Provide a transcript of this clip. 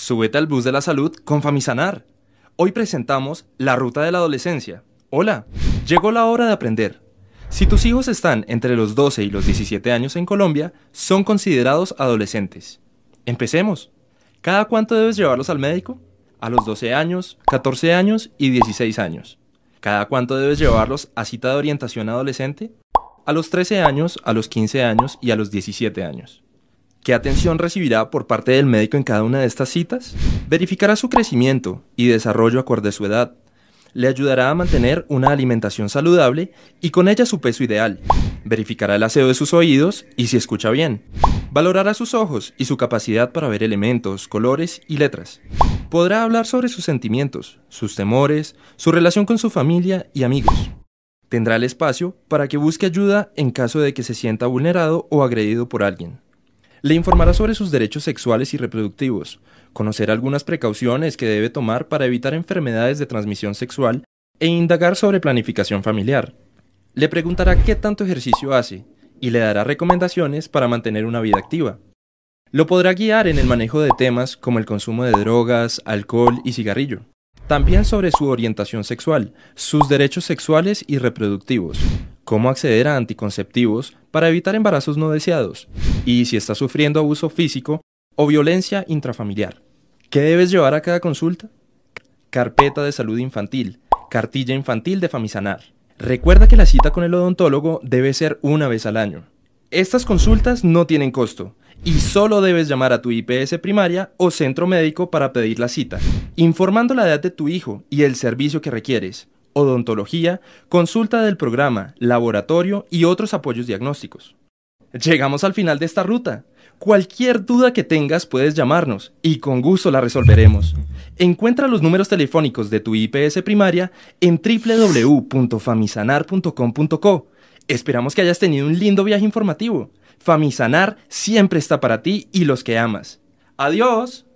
Súbete al bus de la salud con Famisanar. Hoy presentamos La Ruta de la Adolescencia. Hola, llegó la hora de aprender. Si tus hijos están entre los 12 y los 17 años en Colombia, son considerados adolescentes. Empecemos. ¿Cada cuánto debes llevarlos al médico? A los 12 años, 14 años y 16 años. ¿Cada cuánto debes llevarlos a cita de orientación adolescente? A los 13 años, a los 15 años y a los 17 años qué atención recibirá por parte del médico en cada una de estas citas, verificará su crecimiento y desarrollo acorde a su edad, le ayudará a mantener una alimentación saludable y con ella su peso ideal, verificará el aseo de sus oídos y si escucha bien, valorará sus ojos y su capacidad para ver elementos, colores y letras. Podrá hablar sobre sus sentimientos, sus temores, su relación con su familia y amigos. Tendrá el espacio para que busque ayuda en caso de que se sienta vulnerado o agredido por alguien. Le informará sobre sus derechos sexuales y reproductivos, conocerá algunas precauciones que debe tomar para evitar enfermedades de transmisión sexual e indagar sobre planificación familiar. Le preguntará qué tanto ejercicio hace y le dará recomendaciones para mantener una vida activa. Lo podrá guiar en el manejo de temas como el consumo de drogas, alcohol y cigarrillo. También sobre su orientación sexual, sus derechos sexuales y reproductivos, cómo acceder a anticonceptivos, para evitar embarazos no deseados y si estás sufriendo abuso físico o violencia intrafamiliar. ¿Qué debes llevar a cada consulta? Carpeta de salud infantil, cartilla infantil de Famisanar. Recuerda que la cita con el odontólogo debe ser una vez al año. Estas consultas no tienen costo y solo debes llamar a tu IPS primaria o centro médico para pedir la cita, informando la edad de tu hijo y el servicio que requieres odontología, consulta del programa, laboratorio y otros apoyos diagnósticos. Llegamos al final de esta ruta. Cualquier duda que tengas puedes llamarnos y con gusto la resolveremos. Encuentra los números telefónicos de tu IPS primaria en www.famisanar.com.co. Esperamos que hayas tenido un lindo viaje informativo. Famisanar siempre está para ti y los que amas. Adiós.